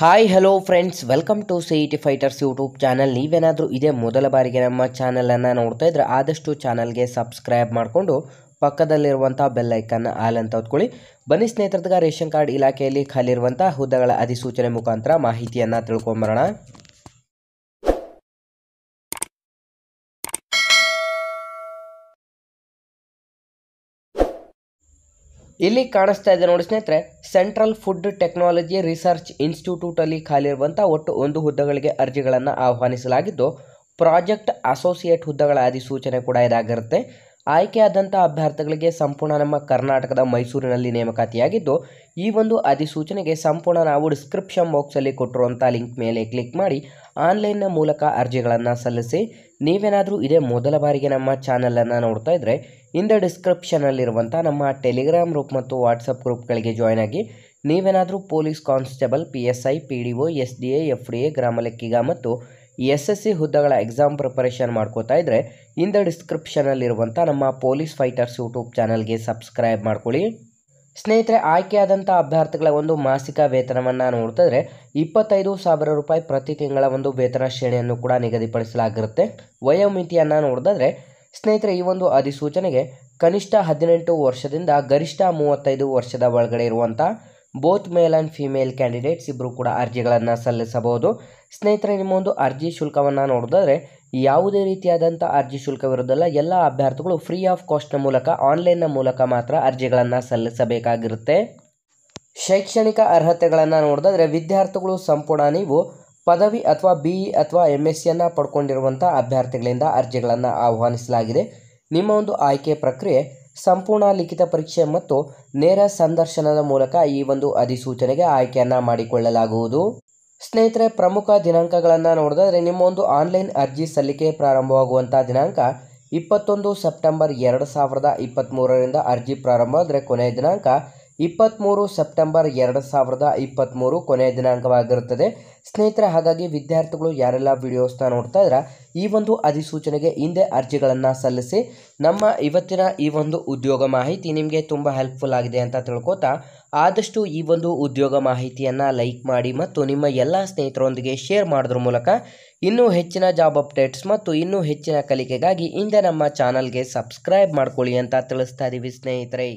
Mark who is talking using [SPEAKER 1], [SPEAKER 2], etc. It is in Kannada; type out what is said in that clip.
[SPEAKER 1] hi hello friends welcome to C T fighters YouTube channel ನೀವೇನಾದರೂ ಇದೇ ಮೊದಲ ಬಾರಿಗೆ ನಮ್ಮ ಚಾನಲನ್ನು ನೋಡ್ತಾ ಇದ್ದರೆ ಆದಷ್ಟು ಚಾನಲ್ಗೆ ಸಬ್ಸ್ಕ್ರೈಬ್ ಮಾಡಿಕೊಂಡು ಪಕ್ಕದಲ್ಲಿರುವಂಥ ಬೆಲ್ಲೈಕನ್ನು ಆಲ್ ಅಂತ ಹೊತ್ಕೊಳ್ಳಿ ಬನ್ನಿ ಸ್ನೇಹಿತರದಾಗ ರೇಷನ್ ಕಾರ್ಡ್ ಇಲಾಖೆಯಲ್ಲಿ ಖಾಲಿರುವಂಥ ಹುದ್ದೆಗಳ ಅಧಿಸೂಚನೆ ಮುಖಾಂತರ ಮಾಹಿತಿಯನ್ನು ತಿಳ್ಕೊಂಬರೋಣ ಇಲ್ಲಿ ಕಾಣಿಸ್ತಾ ಇದೆ ನೋಡಿ ಸ್ನೇಹಿತರೆ ಸೆಂಟ್ರಲ್ ಫುಡ್ ಟೆಕ್ನಾಲಜಿ ರಿಸರ್ಚ್ ಇನ್ಸ್ಟಿಟ್ಯೂಟಲ್ಲಿ ಖಾಲಿರುವಂಥ ಒಟ್ಟು ಒಂದು ಹುದ್ದೆಗಳಿಗೆ ಅರ್ಜಿಗಳನ್ನು ಆಹ್ವಾನಿಸಲಾಗಿದ್ದು ಪ್ರಾಜೆಕ್ಟ್ ಅಸೋಸಿಯೇಟ್ ಹುದ್ದೆಗಳ ಅಧಿಸೂಚನೆ ಕೂಡ ಇದಾಗಿರುತ್ತೆ ಆಯ್ಕೆಯಾದಂಥ ಅಭ್ಯರ್ಥಿಗಳಿಗೆ ಸಂಪೂರ್ಣ ನಮ್ಮ ಕರ್ನಾಟಕದ ಮೈಸೂರಿನಲ್ಲಿ ನೇಮಕಾತಿಯಾಗಿದ್ದು ಈ ಒಂದು ಅಧಿಸೂಚನೆಗೆ ಸಂಪೂರ್ಣ ನಾವು ಡಿಸ್ಕ್ರಿಪ್ಷನ್ ಬಾಕ್ಸಲ್ಲಿ ಕೊಟ್ಟಿರುವಂಥ ಲಿಂಕ್ ಮೇಲೆ ಕ್ಲಿಕ್ ಮಾಡಿ ಆನ್ಲೈನ್ನ ಮೂಲಕ ಅರ್ಜಿಗಳನ್ನು ಸಲ್ಲಿಸಿ ನೀವೇನಾದರೂ ಇದೇ ಮೊದಲ ಬಾರಿಗೆ ನಮ್ಮ ಚಾನಲನ್ನು ನೋಡ್ತಾ ಇದ್ದರೆ ಇಂದ ಡಿಸ್ಕ್ರಿಪ್ಷನಲ್ಲಿರುವಂಥ ನಮ್ಮ ಟೆಲಿಗ್ರಾಮ್ ಗ್ರೂಪ್ ಮತ್ತು ವಾಟ್ಸಪ್ ಗ್ರೂಪ್ಗಳಿಗೆ ಜಾಯ್ನ್ ಆಗಿ ನೀವೇನಾದರೂ police constable P S I P D O S D A F D A ಲೆಕ್ಕಿಗ ಮತ್ತು ಎಸ್ ಎಸ್ ಸಿ ಹುದ್ದೆಗಳ ಎಕ್ಸಾಮ್ ಪ್ರಿಪರೇಷನ್ ಮಾಡ್ಕೋತಾ ಇದ್ದರೆ ಇಂದ ಡಿಸ್ಕ್ರಿಪ್ಷನಲ್ಲಿರುವಂಥ ನಮ್ಮ ಪೊಲೀಸ್ ಫೈಟರ್ಸ್ ಯೂಟ್ಯೂಬ್ ಚಾನಲ್ಗೆ ಸಬ್ಸ್ಕ್ರೈಬ್ ಮಾಡ್ಕೊಳ್ಳಿ ಸ್ನೇಹಿತರೆ ಆಯ್ಕೆಯಾದಂಥ ಅಭ್ಯರ್ಥಿಗಳ ಒಂದು ಮಾಸಿಕ ವೇತನವನ್ನು ನೋಡ್ತಿದ್ರೆ ಇಪ್ಪತ್ತೈದು ಸಾವಿರ ರೂಪಾಯಿ ಪ್ರತಿ ತಿಂಗಳ ಒಂದು ವೇತನ ಶ್ರೇಣಿಯನ್ನು ಕೂಡ ನಿಗದಿಪಡಿಸಲಾಗಿರುತ್ತೆ ವಯೋಮಿತಿಯನ್ನು ನೋಡಿದ್ರೆ ಸ್ನೇಹಿತರೆ ಈ ಒಂದು ಅಧಿಸೂಚನೆಗೆ ಕನಿಷ್ಠ ಹದಿನೆಂಟು ವರ್ಷದಿಂದ ಗರಿಷ್ಠ ಮೂವತ್ತೈದು ವರ್ಷದ ಒಳಗಡೆ ಇರುವಂಥ both male and female candidates ಇಬ್ಬರು ಕೂಡ ಅರ್ಜಿಗಳನ್ನು ಸಲ್ಲಿಸಬಹುದು ಸ್ನೇಹಿತರೆ ನಿಮ್ಮ ಒಂದು ಅರ್ಜಿ ಶುಲ್ಕವನ್ನು ನೋಡೋದಾದರೆ ಯಾವುದೇ ರೀತಿಯಾದಂಥ ಅರ್ಜಿ ಶುಲ್ಕವಿರೋದಲ್ಲ ಎಲ್ಲ ಅಭ್ಯರ್ಥಿಗಳು ಫ್ರೀ ಆಫ್ ಕಾಸ್ಟ್ನ ಮೂಲಕ ಆನ್ಲೈನ್ನ ಮೂಲಕ ಮಾತ್ರ ಅರ್ಜಿಗಳನ್ನು ಸಲ್ಲಿಸಬೇಕಾಗಿರುತ್ತೆ ಶೈಕ್ಷಣಿಕ ಅರ್ಹತೆಗಳನ್ನು ನೋಡಿದ್ರೆ ವಿದ್ಯಾರ್ಥಿಗಳು ಸಂಪೂರ್ಣ ನೀವು ಪದವಿ ಅಥವಾ ಬಿ e ಅಥವಾ ಎಮ್ ಎಸ್ ಸಿಯನ್ನು ಪಡ್ಕೊಂಡಿರುವಂಥ ಅಭ್ಯರ್ಥಿಗಳಿಂದ ಅರ್ಜಿಗಳನ್ನು ಆಹ್ವಾನಿಸಲಾಗಿದೆ ನಿಮ್ಮ ಒಂದು ಆಯ್ಕೆ ಪ್ರಕ್ರಿಯೆ ಸಂಪೂರ್ಣ ಲಿಖಿತ ಪರೀಕ್ಷೆ ಮತ್ತು ನೇರ ಸಂದರ್ಶನದ ಮೂಲಕ ಈ ಒಂದು ಅಧಿಸೂಚನೆಗೆ ಆಯ್ಕೆಯನ್ನು ಮಾಡಿಕೊಳ್ಳಲಾಗುವುದು ಸ್ನೇಹಿತರೆ ಪ್ರಮುಖ ದಿನಾಂಕಗಳನ್ನು ನೋಡಿದ್ರೆ ನಿಮ್ಮ ಒಂದು ಆನ್ಲೈನ್ ಅರ್ಜಿ ಸಲ್ಲಿಕೆ ಪ್ರಾರಂಭವಾಗುವಂಥ ದಿನಾಂಕ ಇಪ್ಪತ್ತೊಂದು ಸೆಪ್ಟೆಂಬರ್ ಎರಡು ಸಾವಿರದ ಇಪ್ಪತ್ತ್ಮೂರರಿಂದ ಅರ್ಜಿ ಪ್ರಾರಂಭ ಆದರೆ ಕೊನೆಯ ದಿನಾಂಕ ಇಪ್ಪತ್ತ್ಮೂರು ಸೆಪ್ಟೆಂಬರ್ ಎರಡು ಸಾವಿರದ ಇಪ್ಪತ್ತ್ಮೂರು ಕೊನೆಯ ದಿನಾಂಕವಾಗಿರುತ್ತದೆ ಸ್ನೇಹಿತರ ಹಾಗಾಗಿ ವಿದ್ಯಾರ್ಥಿಗಳು ಯಾರೆಲ್ಲ ವಿಡಿಯೋಸ್ನ ನೋಡ್ತಾ ಇದ್ರ ಈ ಒಂದು ಅಧಿಸೂಚನೆಗೆ ಹಿಂದೆ ಅರ್ಜಿಗಳನ್ನು ಸಲ್ಲಿಸಿ ನಮ್ಮ ಇವತ್ತಿನ ಈ ಒಂದು ಉದ್ಯೋಗ ಮಾಹಿತಿ ನಿಮಗೆ ತುಂಬ ಹೆಲ್ಪ್ಫುಲ್ ಆಗಿದೆ ಅಂತ ತಿಳ್ಕೊತಾ ಆದಷ್ಟು ಈ ಒಂದು ಉದ್ಯೋಗ ಮಾಹಿತಿಯನ್ನು ಲೈಕ್ ಮಾಡಿ ಮತ್ತು ನಿಮ್ಮ ಎಲ್ಲ ಸ್ನೇಹಿತರೊಂದಿಗೆ ಶೇರ್ ಮಾಡೋದ್ರ ಮೂಲಕ ಇನ್ನೂ ಹೆಚ್ಚಿನ ಜಾಬ್ ಅಪ್ಡೇಟ್ಸ್ ಮತ್ತು ಇನ್ನೂ ಹೆಚ್ಚಿನ ಕಲಿಕೆಗಾಗಿ ಹಿಂದೆ ನಮ್ಮ ಚಾನಲ್ಗೆ ಸಬ್ಸ್ಕ್ರೈಬ್ ಮಾಡ್ಕೊಳ್ಳಿ ಅಂತ ತಿಳಿಸ್ತಾ ಇದ್ದೀವಿ ಸ್ನೇಹಿತರೆ